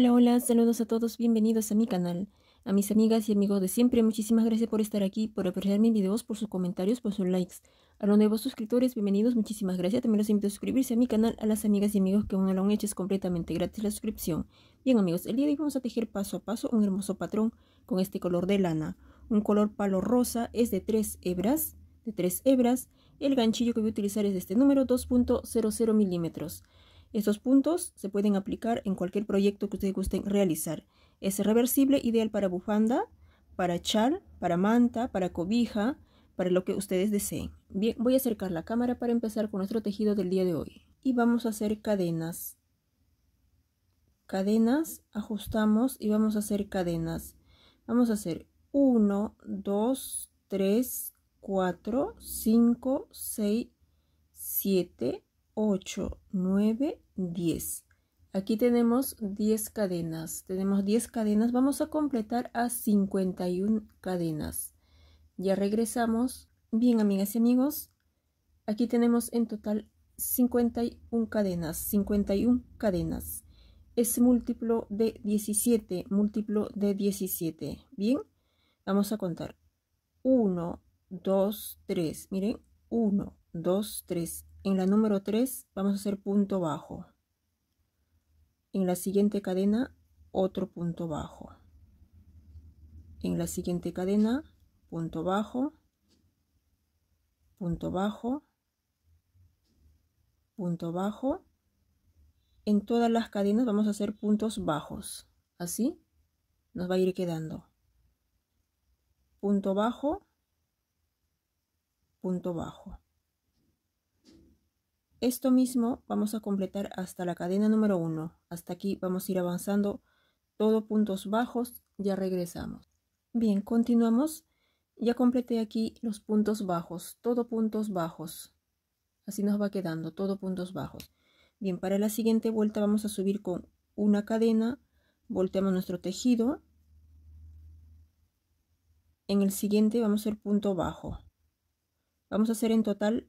Hola, hola, saludos a todos, bienvenidos a mi canal. A mis amigas y amigos de siempre, muchísimas gracias por estar aquí, por apreciar mis videos, por sus comentarios, por sus likes. A los nuevos suscriptores, bienvenidos, muchísimas gracias. También los invito a suscribirse a mi canal, a las amigas y amigos que aún no lo han hecho, es completamente gratis la suscripción. Bien amigos, el día de hoy vamos a tejer paso a paso un hermoso patrón con este color de lana. Un color palo rosa, es de tres hebras, de tres hebras. El ganchillo que voy a utilizar es de este número, 2.00 milímetros. Estos puntos se pueden aplicar en cualquier proyecto que ustedes gusten realizar. Es reversible, ideal para bufanda, para chal, para manta, para cobija, para lo que ustedes deseen. Bien, voy a acercar la cámara para empezar con nuestro tejido del día de hoy. Y vamos a hacer cadenas. Cadenas, ajustamos y vamos a hacer cadenas. Vamos a hacer 1, 2, 3, 4, 5, 6, 7, 8, 9, 10. Aquí tenemos 10 cadenas. Tenemos 10 cadenas. Vamos a completar a 51 cadenas. Ya regresamos. Bien, amigas y amigos. Aquí tenemos en total 51 cadenas. 51 cadenas. Es múltiplo de 17. Múltiplo de 17. Bien. Vamos a contar. 1, 2, 3. Miren. 1, 2, 3. En la número 3 vamos a hacer punto bajo. En la siguiente cadena, otro punto bajo. En la siguiente cadena, punto bajo, punto bajo, punto bajo. En todas las cadenas vamos a hacer puntos bajos. Así nos va a ir quedando. Punto bajo, punto bajo. Esto mismo vamos a completar hasta la cadena número 1. Hasta aquí vamos a ir avanzando todo puntos bajos, ya regresamos. Bien, continuamos. Ya completé aquí los puntos bajos, todo puntos bajos. Así nos va quedando, todo puntos bajos. Bien, para la siguiente vuelta vamos a subir con una cadena, volteamos nuestro tejido. En el siguiente vamos a hacer punto bajo. Vamos a hacer en total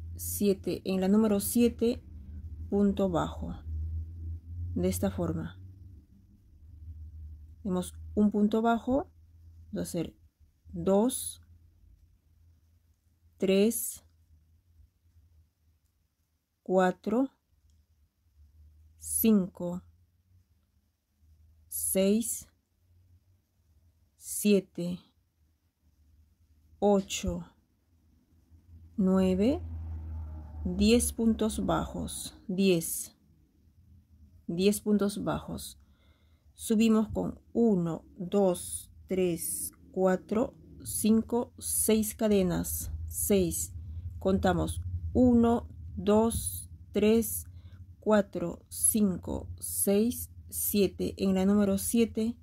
7, en la número 7, punto bajo. De esta forma. Tenemos un punto bajo, va a ser 2, 3, 4, 5, 6, 7, 8, 9, 10 puntos bajos, 10, 10 puntos bajos. Subimos con 1, 2, 3, 4, 5, 6 cadenas, 6. Contamos 1, 2, 3, 4, 5, 6, 7. En la número 7,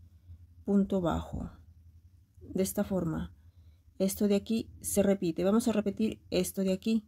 punto bajo. De esta forma, esto de aquí se repite. Vamos a repetir esto de aquí.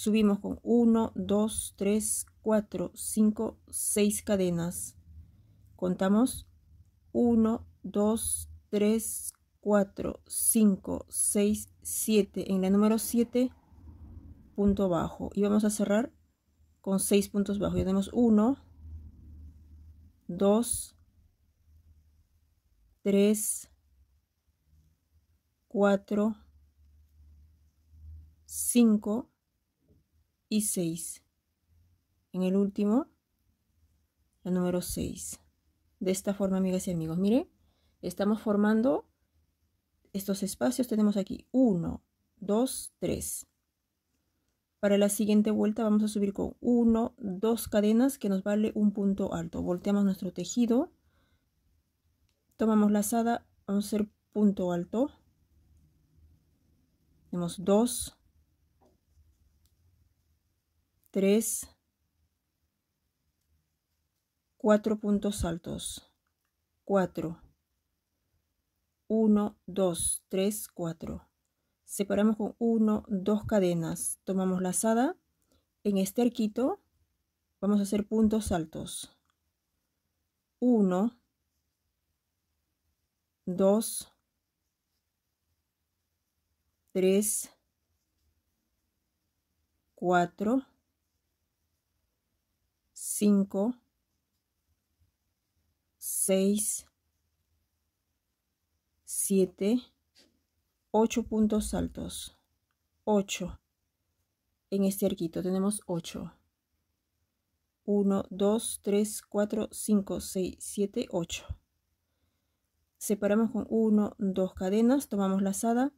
subimos con 1, 2, 3, 4, 5, 6 cadenas. Contamos 1, 2, 3, 4, 5, 6, 7. En la número 7, punto bajo. Y vamos a cerrar con 6 puntos bajos. Ya tenemos 1, 2, 3, 4, 5, y 6. En el último, la número 6. De esta forma, amigas y amigos, miren, estamos formando estos espacios. Tenemos aquí 1, 2, 3. Para la siguiente vuelta vamos a subir con 1, 2 cadenas que nos vale un punto alto. Volteamos nuestro tejido, tomamos lazada, vamos a hacer punto alto. Tenemos 2, 3, 4 puntos altos, 4, 1, 2, 3, 4. Separamos con 1, 2 cadenas, tomamos lazada, en este arquito vamos a hacer puntos altos, 1, 2, 3, 4, 5, 6, 7, 8 puntos altos. 8. En este arquito tenemos 8. 1, 2, 3, 4, 5, 6, 7, 8. Separamos con 1, 2 cadenas, tomamos la lazada,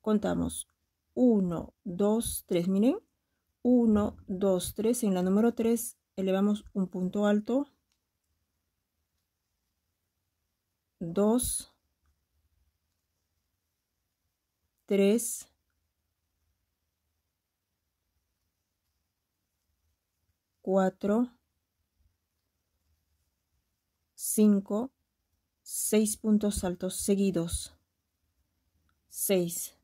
contamos 1, 2, 3, miren, 1, 2, 3, en la número 3 elevamos un punto alto, 2, 3, 4, 5, 6 puntos altos seguidos, 6,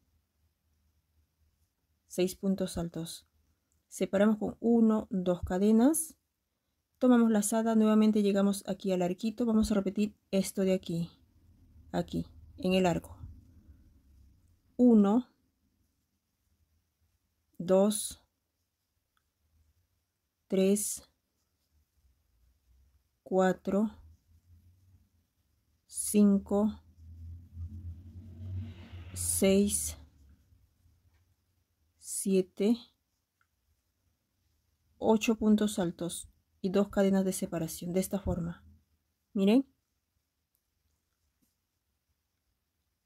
6 puntos altos. Separamos con 1, 2 cadenas, tomamos la lazada, nuevamente llegamos aquí al arquito, vamos a repetir esto de aquí, aquí, en el arco. 1, 2, 3, 4, 5, 6, 7, 8 puntos altos y dos cadenas de separación de esta forma. Miren.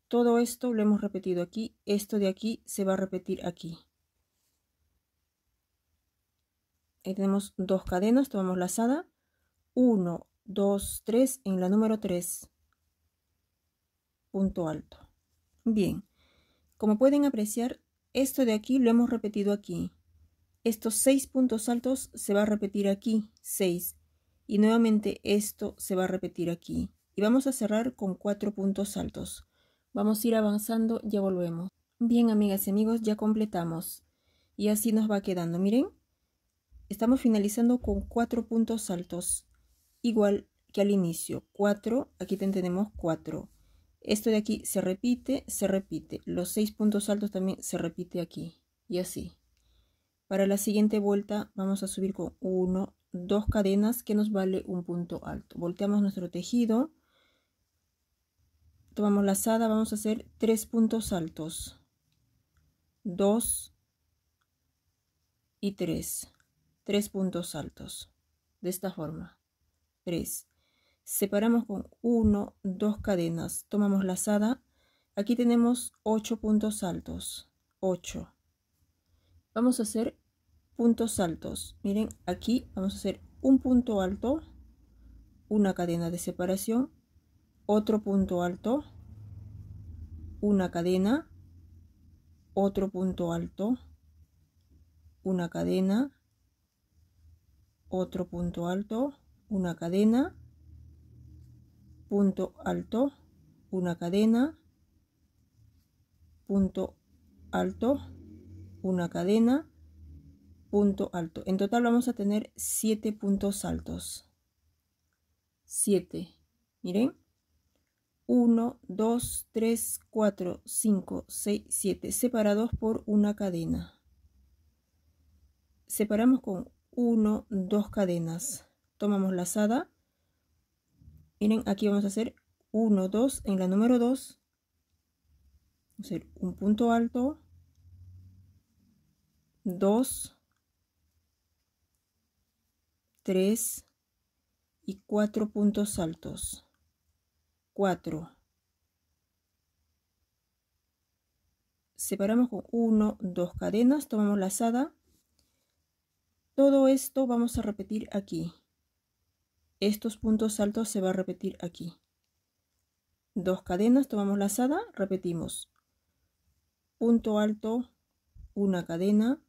Todo esto lo hemos repetido aquí. Esto de aquí se va a repetir aquí. tenemos dos cadenas, tomamos lazada. 1, 2, 3 en la número 3. Punto alto. Bien. Como pueden apreciar, esto de aquí lo hemos repetido aquí. Estos seis puntos altos se va a repetir aquí, seis Y nuevamente esto se va a repetir aquí. Y vamos a cerrar con cuatro puntos altos. Vamos a ir avanzando, ya volvemos. Bien, amigas y amigos, ya completamos. Y así nos va quedando, miren. Estamos finalizando con cuatro puntos altos, igual que al inicio. cuatro aquí tenemos cuatro Esto de aquí se repite, se repite. Los seis puntos altos también se repite aquí. Y así. Para la siguiente vuelta vamos a subir con 1, 2 cadenas que nos vale un punto alto. Volteamos nuestro tejido, tomamos lazada, vamos a hacer 3 puntos altos. 2 y 3. 3 puntos altos. De esta forma. 3. Separamos con 1, 2 cadenas. Tomamos lazada. Aquí tenemos 8 puntos altos. 8. Vamos a hacer puntos altos. Miren, aquí vamos a hacer un punto alto, una cadena de separación, otro punto alto, una cadena, otro punto alto, una cadena, otro punto alto, una cadena, punto alto, una cadena, punto alto, una cadena punto alto. En total vamos a tener 7 puntos altos. 7. Miren. 1, 2, 3, 4, 5, 6, 7. Separados por una cadena. Separamos con 1, 2 cadenas. Tomamos lazada. Miren, aquí vamos a hacer 1, 2. En la número 2. Vamos a hacer un punto alto. 2 3 y 4 puntos altos. 4. Separamos con 1, 2 cadenas, tomamos la lazada. Todo esto vamos a repetir aquí. Estos puntos altos se va a repetir aquí. Dos cadenas, tomamos la lazada, repetimos. Punto alto, una cadena.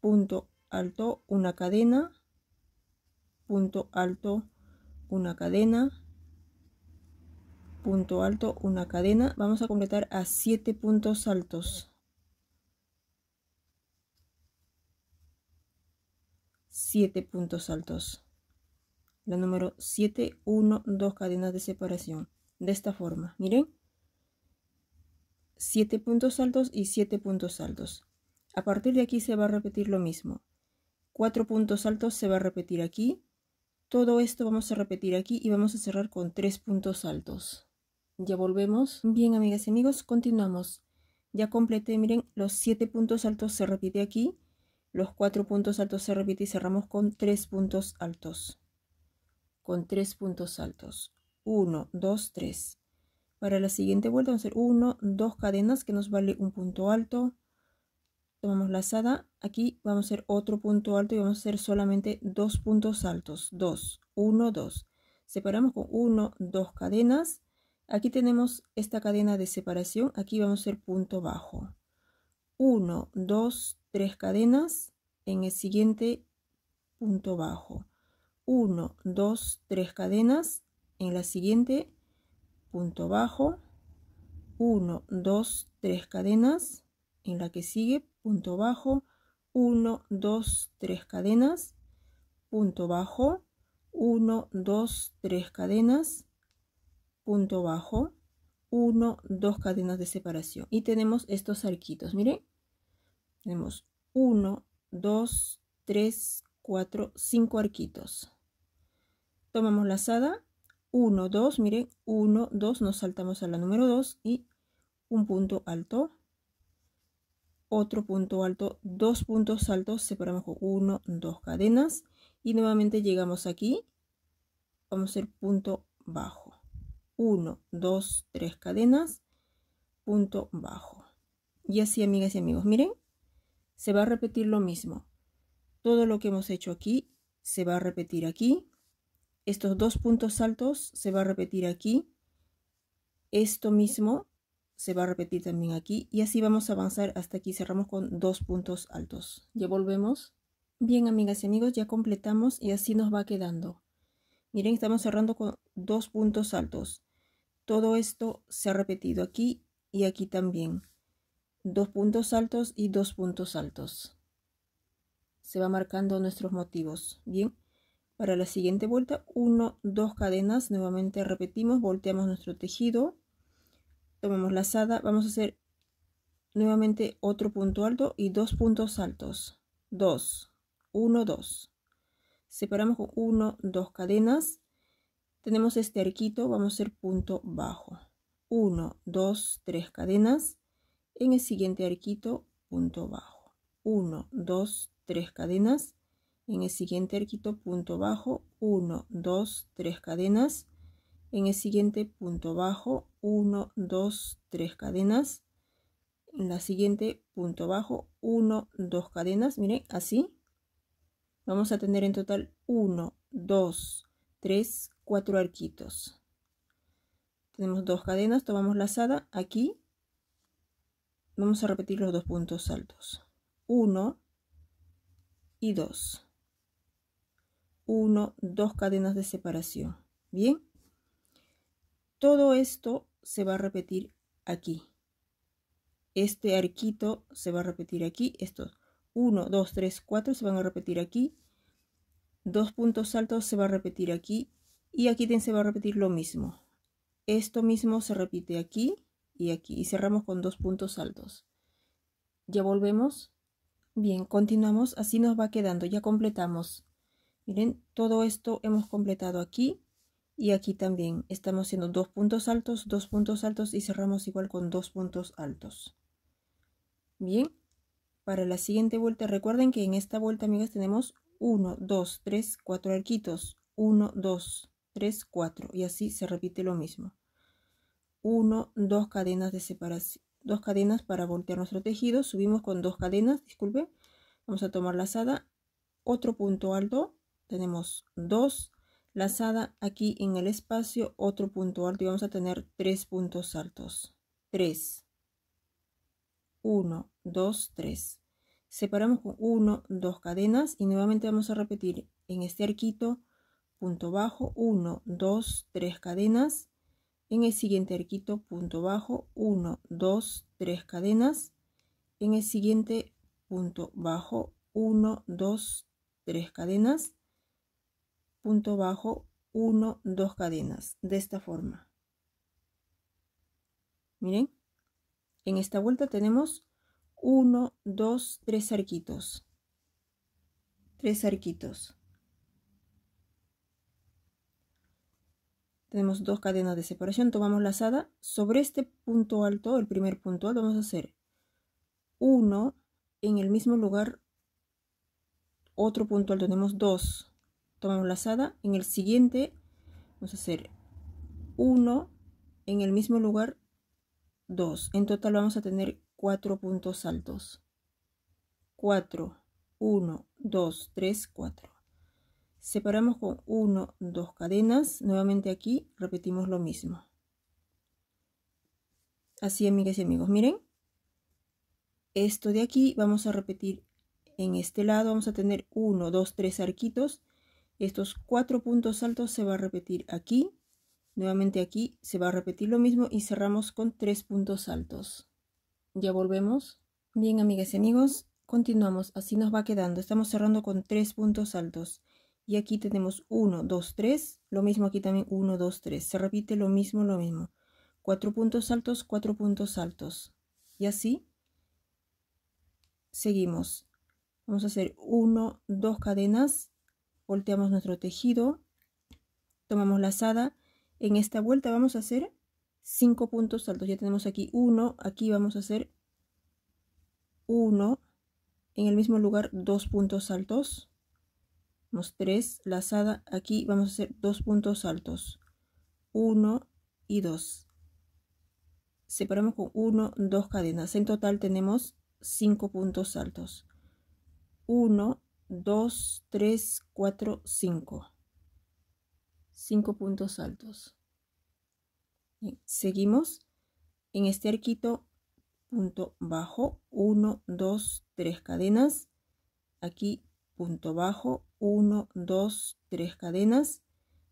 Punto alto, una cadena punto alto una cadena punto alto una cadena vamos a completar a 7 puntos altos 7 puntos altos la número 7 1 2 cadenas de separación de esta forma miren 7 puntos altos y 7 puntos altos a partir de aquí se va a repetir lo mismo 4 puntos altos se va a repetir aquí todo esto vamos a repetir aquí y vamos a cerrar con tres puntos altos. Ya volvemos. Bien, amigas y amigos, continuamos. Ya completé, miren, los siete puntos altos se repite aquí. Los cuatro puntos altos se repite y cerramos con tres puntos altos. Con tres puntos altos. uno dos tres Para la siguiente vuelta vamos a hacer uno dos cadenas que nos vale un punto alto, tomamos lazada, aquí vamos a hacer otro punto alto y vamos a hacer solamente dos puntos altos, 2, 1, 2. Separamos con 1, 2 cadenas, aquí tenemos esta cadena de separación, aquí vamos a hacer punto bajo. 1, 2, 3 cadenas, en el siguiente punto bajo. 1, 2, 3 cadenas, en la siguiente punto bajo. 1, 2, 3 cadenas, en la que sigue punto bajo, 1, 2, 3 cadenas, punto bajo, 1, 2, 3 cadenas, punto bajo, 1, 2 cadenas de separación. Y tenemos estos arquitos, mire Tenemos 1, 2, 3, 4, 5 arquitos. Tomamos la lazada, 1, 2, mire 1, 2, nos saltamos a la número 2 y un punto alto, otro punto alto, dos puntos altos, separamos con uno dos cadenas y nuevamente llegamos aquí, vamos a hacer punto bajo, uno dos tres cadenas, punto bajo. Y así amigas y amigos, miren, se va a repetir lo mismo, todo lo que hemos hecho aquí se va a repetir aquí, estos dos puntos altos se va a repetir aquí, esto mismo se va a repetir también aquí y así vamos a avanzar hasta aquí cerramos con dos puntos altos ya volvemos bien amigas y amigos ya completamos y así nos va quedando miren estamos cerrando con dos puntos altos todo esto se ha repetido aquí y aquí también dos puntos altos y dos puntos altos se va marcando nuestros motivos bien para la siguiente vuelta uno dos cadenas nuevamente repetimos volteamos nuestro tejido tomamos lazada, vamos a hacer nuevamente otro punto alto y dos puntos altos, 2, 1, 2. Separamos con 1, 2 cadenas, tenemos este arquito, vamos a hacer punto bajo, 1, 2, 3 cadenas, en el siguiente arquito, punto bajo, 1, 2, 3 cadenas, en el siguiente arquito, punto bajo, 1, 2, 3 cadenas, en el siguiente punto bajo, 1, 2, 3 cadenas. En la siguiente, punto bajo, 1, 2 cadenas. Miren, así. Vamos a tener en total 1, 2, 3, 4 arquitos. Tenemos dos cadenas, tomamos lazada aquí. Vamos a repetir los dos puntos altos. 1 y 2. 1, 2 cadenas de separación. Bien. Todo esto se va a repetir aquí. Este arquito se va a repetir aquí. Estos 1, 2, 3, 4 se van a repetir aquí. Dos puntos altos se va a repetir aquí. Y aquí se va a repetir lo mismo. Esto mismo se repite aquí y aquí. Y cerramos con dos puntos altos. Ya volvemos. Bien, continuamos. Así nos va quedando. Ya completamos. Miren, todo esto hemos completado aquí y aquí también estamos haciendo dos puntos altos, dos puntos altos y cerramos igual con dos puntos altos. Bien, para la siguiente vuelta, recuerden que en esta vuelta, amigas, tenemos 1, 2, 3, 4 arquitos, 1, 2, 3, 4 y así se repite lo mismo. 1, 2 cadenas de separación, dos cadenas para voltear nuestro tejido, subimos con dos cadenas, disculpe vamos a tomar la lazada, otro punto alto, tenemos dos lazada aquí en el espacio otro punto alto y vamos a tener tres puntos altos 3 1 2 3 separamos con 1 2 cadenas y nuevamente vamos a repetir en este arquito punto bajo 1 2 3 cadenas en el siguiente arquito punto bajo 1 2 3 cadenas en el siguiente punto bajo 1 2 3 cadenas punto bajo 1, 2 cadenas, de esta forma. Miren, en esta vuelta tenemos 1, 2, 3 arquitos. 3 arquitos. Tenemos dos cadenas de separación, tomamos lazada. Sobre este punto alto, el primer punto alto, vamos a hacer 1 en el mismo lugar, otro punto alto, tenemos 2 tomamos lazada, en el siguiente vamos a hacer 1, en el mismo lugar 2, en total vamos a tener 4 puntos altos 4, 1, 2, 3, 4. Separamos con 1, 2 cadenas, nuevamente aquí repetimos lo mismo. Así, amigas y amigos, miren, esto de aquí vamos a repetir en este lado, vamos a tener 1, 2, 3 arquitos estos cuatro puntos altos se va a repetir aquí, nuevamente aquí, se va a repetir lo mismo y cerramos con tres puntos altos. Ya volvemos. Bien, amigas y amigos, continuamos, así nos va quedando. Estamos cerrando con tres puntos altos. Y aquí tenemos 1, dos tres lo mismo aquí también uno dos tres Se repite lo mismo, lo mismo. Cuatro puntos altos, cuatro puntos altos. Y así seguimos. Vamos a hacer uno dos cadenas, volteamos nuestro tejido, tomamos lazada, en esta vuelta vamos a hacer cinco puntos altos, ya tenemos aquí uno aquí vamos a hacer uno en el mismo lugar dos puntos altos, tres tres lazada, aquí vamos a hacer dos puntos altos, uno y dos separamos con uno, dos cadenas, en total tenemos cinco puntos altos, 1 2, 3, 4, 5. 5 puntos altos. seguimos en este arquito, punto bajo, 1, 2, 3 cadenas. Aquí, punto bajo, 1, 2, 3 cadenas.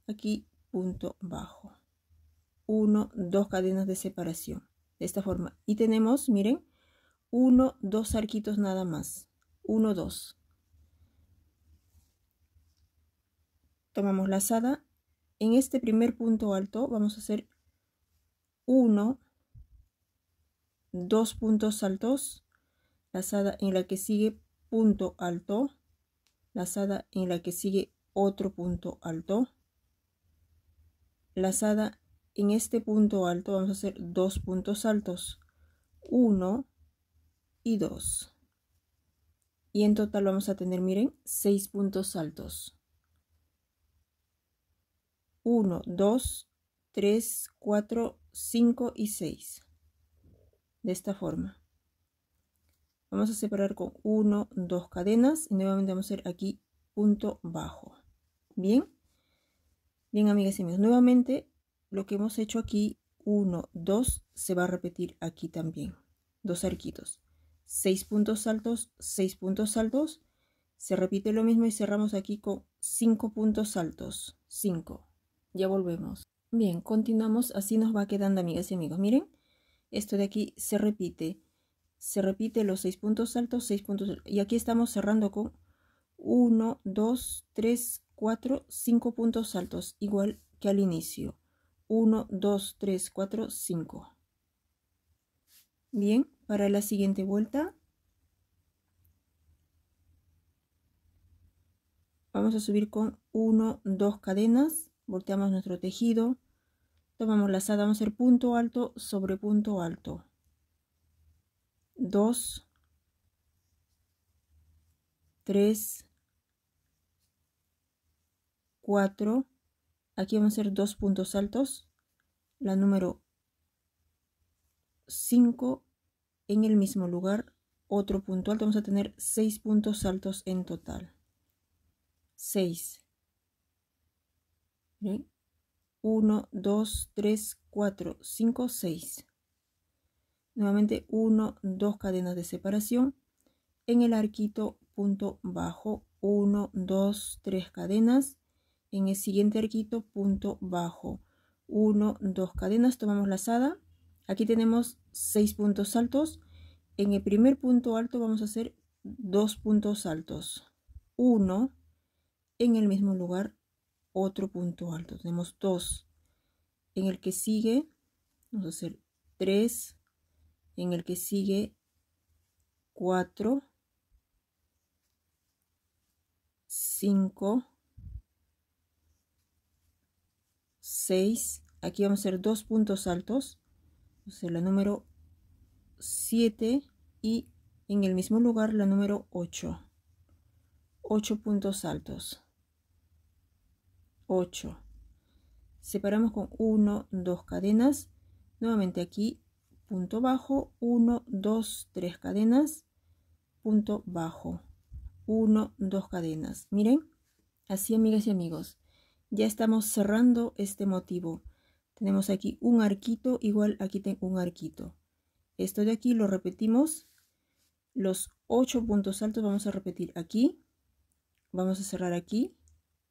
Aquí, punto bajo. 1, 2 cadenas de separación. De esta forma. Y tenemos, miren, 1, 2 arquitos nada más. 1, 2. tomamos lazada. En este primer punto alto vamos a hacer uno dos puntos altos, lazada en la que sigue punto alto, lazada en la que sigue otro punto alto, lazada en este punto alto vamos a hacer dos puntos altos, uno y dos Y en total vamos a tener, miren, seis puntos altos. 1, 2, 3, 4, 5 y 6. De esta forma. Vamos a separar con 1, 2 cadenas y nuevamente vamos a hacer aquí punto bajo. Bien. Bien, amigas y amigos, nuevamente lo que hemos hecho aquí, 1, 2, se va a repetir aquí también. Dos arquitos. 6 puntos altos, 6 puntos altos. Se repite lo mismo y cerramos aquí con 5 puntos altos. 5. Ya volvemos. Bien, continuamos. Así nos va quedando, amigas y amigos. Miren, esto de aquí se repite. Se repite los seis puntos altos, seis puntos. Y aquí estamos cerrando con 1, 2, 3, 4, 5 puntos altos, igual que al inicio. 1, 2, 3, 4, 5. Bien, para la siguiente vuelta vamos a subir con 1, 2 cadenas, volteamos nuestro tejido, tomamos la lazada, vamos a hacer punto alto sobre punto alto, 2, 3, 4, aquí vamos a hacer dos puntos altos, la número 5 en el mismo lugar, otro punto alto, vamos a tener 6 puntos altos en total. 6 1, 2, 3, 4, 5, 6. Nuevamente 1, 2 cadenas de separación. En el arquito punto bajo 1, 2, 3 cadenas. En el siguiente arquito punto bajo 1, 2 cadenas. Tomamos lazada. Aquí tenemos 6 puntos altos. En el primer punto alto vamos a hacer 2 puntos altos. 1 en el mismo lugar otro punto alto. Tenemos dos En el que sigue, vamos a hacer 3. En el que sigue, 4. 5. 6. Aquí vamos a hacer dos puntos altos. la número 7 y en el mismo lugar la número 8. 8 puntos altos. 8 separamos con 1 2 cadenas nuevamente aquí punto bajo 1 2 3 cadenas punto bajo 1 2 cadenas miren así amigas y amigos ya estamos cerrando este motivo tenemos aquí un arquito igual aquí tengo un arquito esto de aquí lo repetimos los 8 puntos altos vamos a repetir aquí vamos a cerrar aquí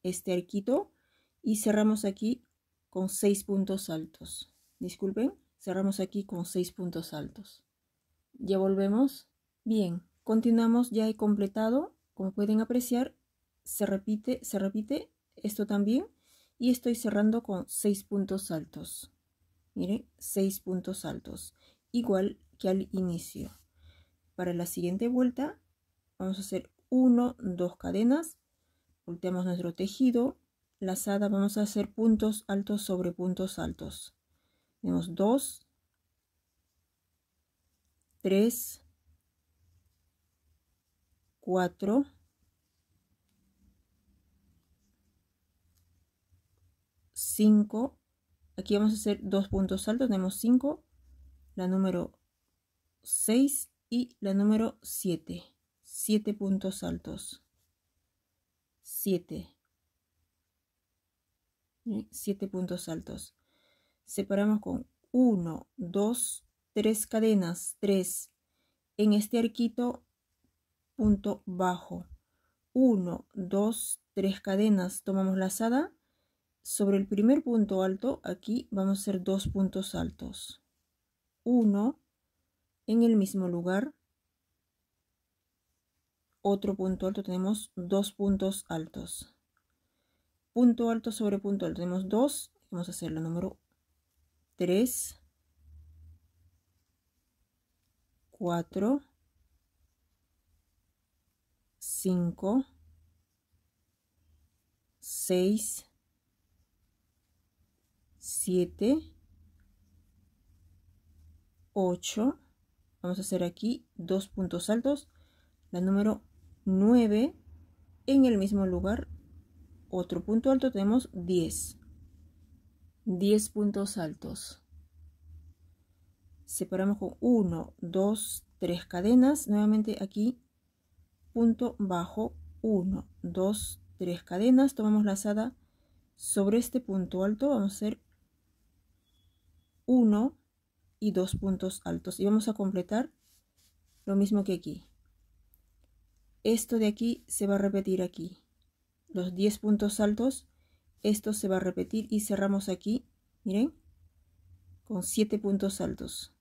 este arquito y cerramos aquí con seis puntos altos. Disculpen, cerramos aquí con seis puntos altos. Ya volvemos. Bien, continuamos, ya he completado. Como pueden apreciar, se repite, se repite esto también. Y estoy cerrando con seis puntos altos. Miren, seis puntos altos. Igual que al inicio. Para la siguiente vuelta, vamos a hacer 1, 2 cadenas. Volteamos nuestro tejido lazada vamos a hacer puntos altos sobre puntos altos. Tenemos 2, 3, 4, 5. Aquí vamos a hacer dos puntos altos. Tenemos 5, la número 6 y la número 7. 7 puntos altos. 7. 7 puntos altos. Separamos con 1, 2, 3 cadenas, 3. En este arquito, punto bajo. 1, 2, 3 cadenas, tomamos lazada. Sobre el primer punto alto, aquí vamos a hacer dos puntos altos. 1 en el mismo lugar. Otro punto alto, tenemos dos puntos altos punto alto sobre punto alto. Tenemos 2, vamos a hacer la número 3, 4, 5, 6, 7, 8. Vamos a hacer aquí dos puntos altos. La número 9 en el mismo lugar otro punto alto tenemos 10. 10 puntos altos. Separamos con 1, 2, 3 cadenas. Nuevamente aquí, punto bajo, 1, 2, 3 cadenas. Tomamos la lazada sobre este punto alto. Vamos a hacer 1 y 2 puntos altos. Y vamos a completar lo mismo que aquí. Esto de aquí se va a repetir aquí los 10 puntos altos esto se va a repetir y cerramos aquí miren con 7 puntos altos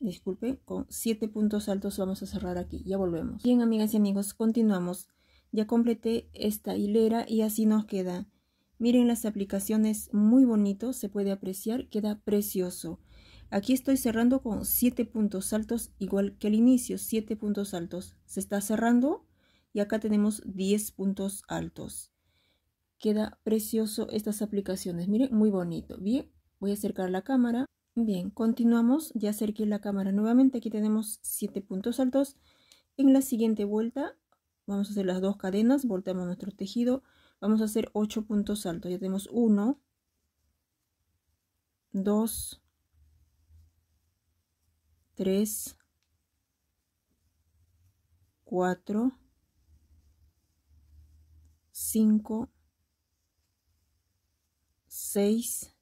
disculpe con 7 puntos altos vamos a cerrar aquí ya volvemos bien amigas y amigos continuamos ya completé esta hilera y así nos queda miren las aplicaciones muy bonito se puede apreciar queda precioso aquí estoy cerrando con 7 puntos altos igual que el inicio 7 puntos altos se está cerrando y acá tenemos 10 puntos altos. Queda precioso estas aplicaciones, miren, muy bonito. Bien, voy a acercar la cámara. Bien, continuamos, ya acerqué la cámara nuevamente, aquí tenemos 7 puntos altos. En la siguiente vuelta vamos a hacer las dos cadenas, volteamos nuestro tejido, vamos a hacer 8 puntos altos, ya tenemos 1, 2, 3, 4, 5, 6,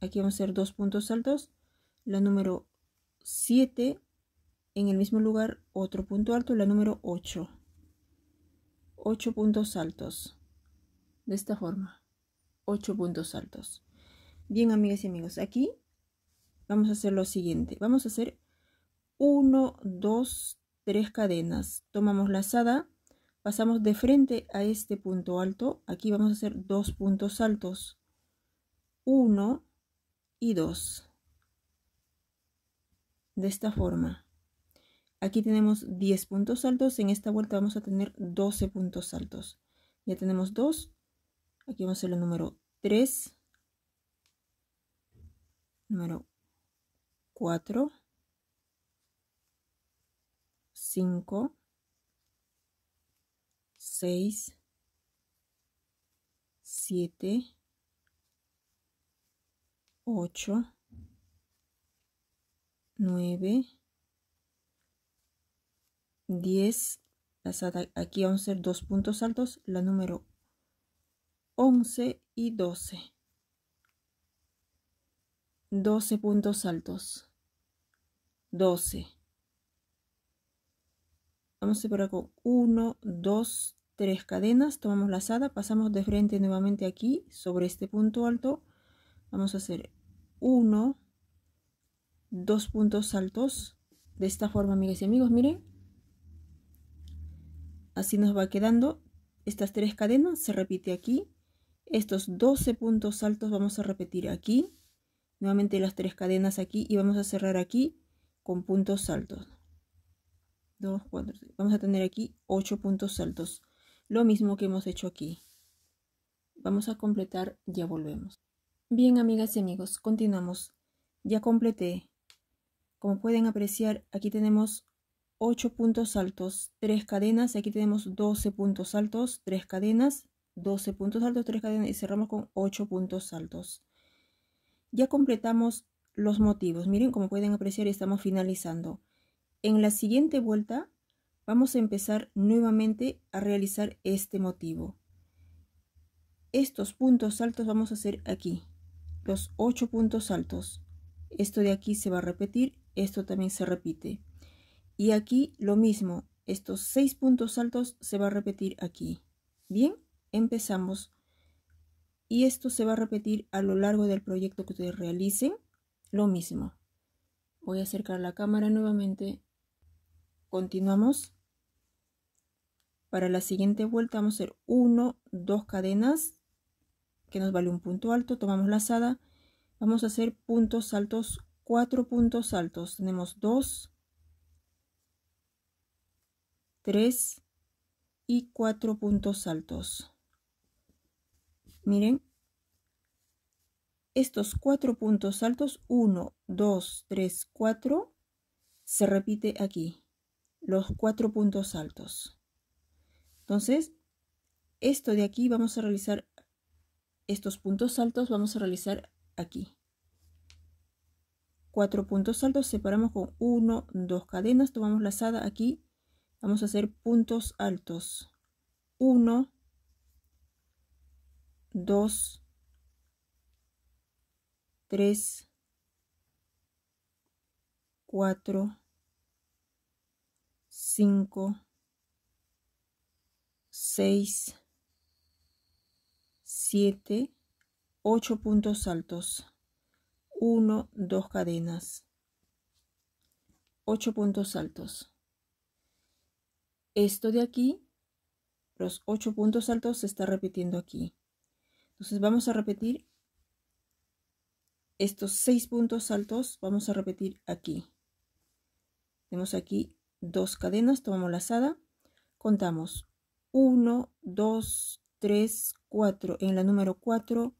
aquí vamos a hacer dos puntos altos, la número 7, en el mismo lugar otro punto alto, la número 8, 8 puntos altos, de esta forma, 8 puntos altos. Bien, amigas y amigos, aquí vamos a hacer lo siguiente, vamos a hacer 1, 2, 3 cadenas, tomamos lazada, pasamos de frente a este punto alto. Aquí vamos a hacer dos puntos altos. 1 y 2. De esta forma. Aquí tenemos 10 puntos altos. En esta vuelta vamos a tener 12 puntos altos. Ya tenemos dos. Aquí vamos a hacer el número 3. Número 4. 5. 6, 7, 8, 9, 10, pasada aquí 11, dos puntos altos, la número 11 y 12. 12 puntos altos. 12. Vamos a separar con 1, 2, 3 cadenas. Tomamos lazada, pasamos de frente nuevamente aquí sobre este punto alto. Vamos a hacer 1, dos puntos altos De esta forma, amigas y amigos, miren. Así nos va quedando. Estas tres cadenas se repite aquí. Estos 12 puntos altos vamos a repetir aquí. Nuevamente las tres cadenas aquí y vamos a cerrar aquí con puntos altos Vamos a tener aquí 8 puntos altos. Lo mismo que hemos hecho aquí. Vamos a completar, ya volvemos. Bien, amigas y amigos, continuamos. Ya completé. Como pueden apreciar, aquí tenemos 8 puntos altos, 3 cadenas. Aquí tenemos 12 puntos altos, 3 cadenas. 12 puntos altos, 3 cadenas y cerramos con ocho puntos altos. Ya completamos los motivos. Miren, como pueden apreciar, estamos finalizando. En la siguiente vuelta vamos a empezar nuevamente a realizar este motivo. Estos puntos altos vamos a hacer aquí, los ocho puntos altos. Esto de aquí se va a repetir, esto también se repite. Y aquí lo mismo, estos seis puntos altos se va a repetir aquí. Bien, empezamos. Y esto se va a repetir a lo largo del proyecto que ustedes realicen, lo mismo. Voy a acercar la cámara nuevamente continuamos para la siguiente vuelta vamos a hacer 1 2 cadenas que nos vale un punto alto tomamos la lazada vamos a hacer puntos altos 4 puntos altos tenemos 2 3 y 4 puntos altos miren estos 4 puntos altos 1 2 3 4 se repite aquí los cuatro puntos altos. Entonces, esto de aquí vamos a realizar, estos puntos altos vamos a realizar aquí. Cuatro puntos altos, separamos con uno, dos cadenas, tomamos lazada aquí, vamos a hacer puntos altos. Uno dos tres cuatro 5, 6, 7, 8 puntos altos, 1, 2 cadenas, 8 puntos altos. Esto de aquí, los 8 puntos altos se está repitiendo aquí. Entonces vamos a repetir estos 6 puntos altos, vamos a repetir aquí. Tenemos aquí dos cadenas, tomamos lazada, contamos 1, 2, 3, 4. En la número 4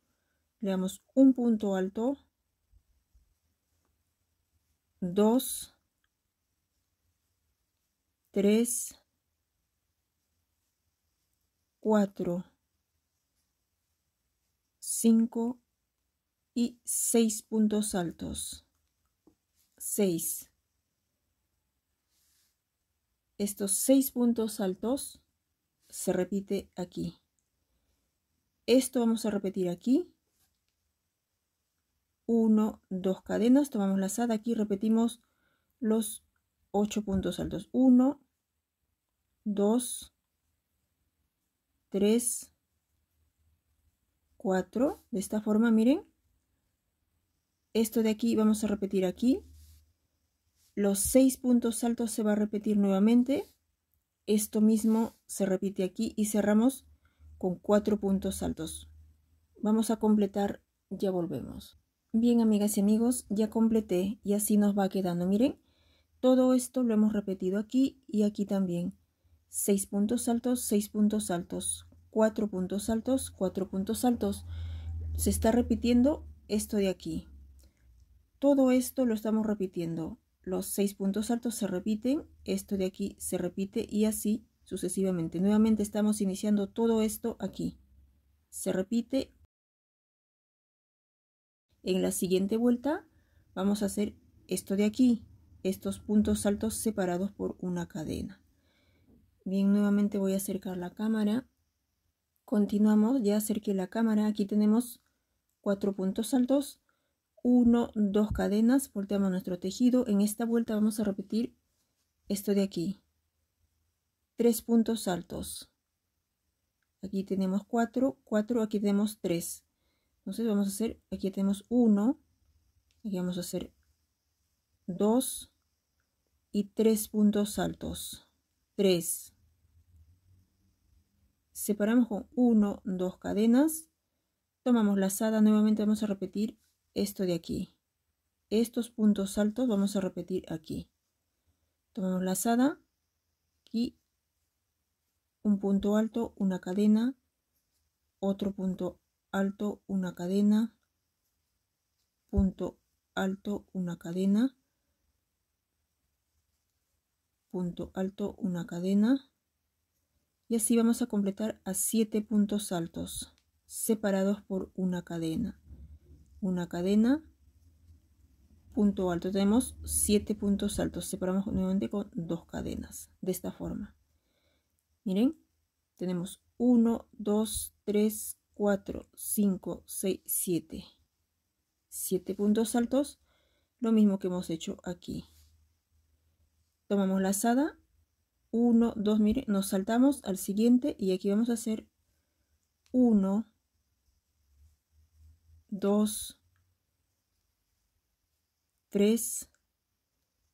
le damos un punto alto, 2, 3, 4, 5 y 6 puntos altos. 6 estos seis puntos altos se repite aquí. Esto vamos a repetir aquí. 1, 2 cadenas, tomamos la lazada aquí, repetimos los 8 puntos altos. 1, 2, 3, 4. De esta forma, miren. Esto de aquí vamos a repetir aquí los seis puntos altos se va a repetir nuevamente. Esto mismo se repite aquí y cerramos con cuatro puntos altos. Vamos a completar, ya volvemos. Bien, amigas y amigos, ya completé y así nos va quedando. Miren, todo esto lo hemos repetido aquí y aquí también. Seis puntos altos, seis puntos altos, cuatro puntos altos, cuatro puntos altos. Se está repitiendo esto de aquí. Todo esto lo estamos repitiendo los seis puntos altos se repiten, esto de aquí se repite y así sucesivamente. Nuevamente estamos iniciando todo esto aquí. Se repite. En la siguiente vuelta vamos a hacer esto de aquí, estos puntos altos separados por una cadena. Bien, nuevamente voy a acercar la cámara. Continuamos, ya acerqué la cámara. Aquí tenemos cuatro puntos altos 1, 2 cadenas, volteamos nuestro tejido, en esta vuelta vamos a repetir esto de aquí, 3 puntos altos, aquí tenemos 4, 4, aquí tenemos 3, entonces vamos a hacer, aquí tenemos 1, aquí vamos a hacer 2 y 3 puntos altos, 3, separamos con 1, 2 cadenas, tomamos la lazada, nuevamente vamos a repetir esto de aquí. Estos puntos altos vamos a repetir aquí. Tomamos lazada, y un punto alto, una cadena, otro punto alto, una cadena, punto alto, una cadena, punto alto, una cadena. Y así vamos a completar a 7 puntos altos separados por una cadena una cadena punto alto tenemos 7 puntos altos separamos nuevamente con dos cadenas de esta forma miren tenemos 1 2 3 4 5 6 7 7 puntos altos lo mismo que hemos hecho aquí tomamos la lazada 1 2 miren nos saltamos al siguiente y aquí vamos a hacer 1 2, 3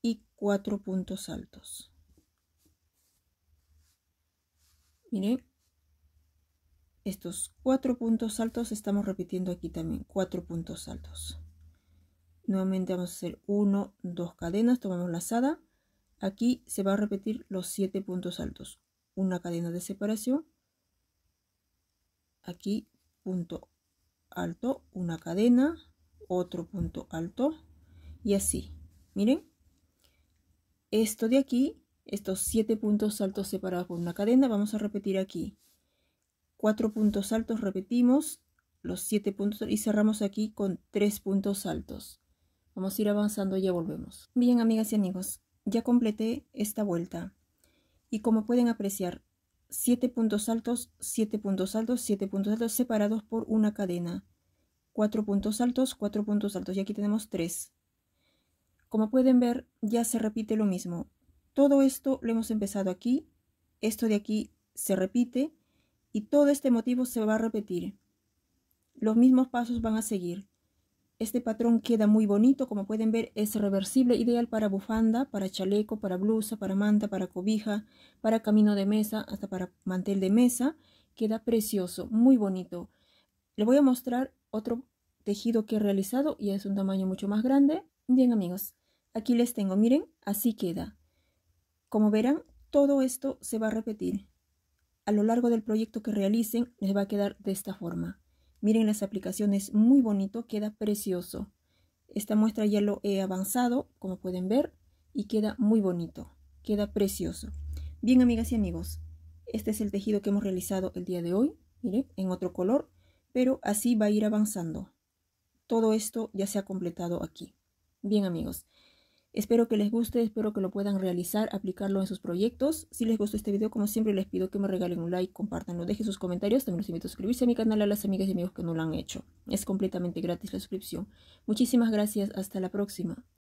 y 4 puntos altos. Miren, estos 4 puntos altos estamos repitiendo aquí también, 4 puntos altos. Nuevamente vamos a hacer 1, 2 cadenas, tomamos lazada. Aquí se va a repetir los 7 puntos altos. Una cadena de separación. Aquí punto alto, una cadena, otro punto alto y así. Miren, esto de aquí, estos siete puntos altos separados por una cadena, vamos a repetir aquí. Cuatro puntos altos, repetimos los siete puntos y cerramos aquí con tres puntos altos. Vamos a ir avanzando y ya volvemos. Bien, amigas y amigos, ya completé esta vuelta. Y como pueden apreciar, 7 puntos altos, 7 puntos altos, 7 puntos altos separados por una cadena. 4 puntos altos, 4 puntos altos y aquí tenemos 3. Como pueden ver ya se repite lo mismo. Todo esto lo hemos empezado aquí, esto de aquí se repite y todo este motivo se va a repetir. Los mismos pasos van a seguir. Este patrón queda muy bonito, como pueden ver es reversible, ideal para bufanda, para chaleco, para blusa, para manta, para cobija, para camino de mesa, hasta para mantel de mesa. Queda precioso, muy bonito. Le voy a mostrar otro tejido que he realizado y es un tamaño mucho más grande. Bien amigos, aquí les tengo, miren, así queda. Como verán, todo esto se va a repetir. A lo largo del proyecto que realicen les va a quedar de esta forma. Miren las aplicaciones, muy bonito, queda precioso. Esta muestra ya lo he avanzado, como pueden ver, y queda muy bonito, queda precioso. Bien, amigas y amigos, este es el tejido que hemos realizado el día de hoy, miren, en otro color, pero así va a ir avanzando. Todo esto ya se ha completado aquí. Bien, amigos. Espero que les guste, espero que lo puedan realizar, aplicarlo en sus proyectos. Si les gustó este video, como siempre, les pido que me regalen un like, compartanlo, dejen sus comentarios. También los invito a suscribirse a mi canal a las amigas y amigos que no lo han hecho. Es completamente gratis la suscripción. Muchísimas gracias, hasta la próxima.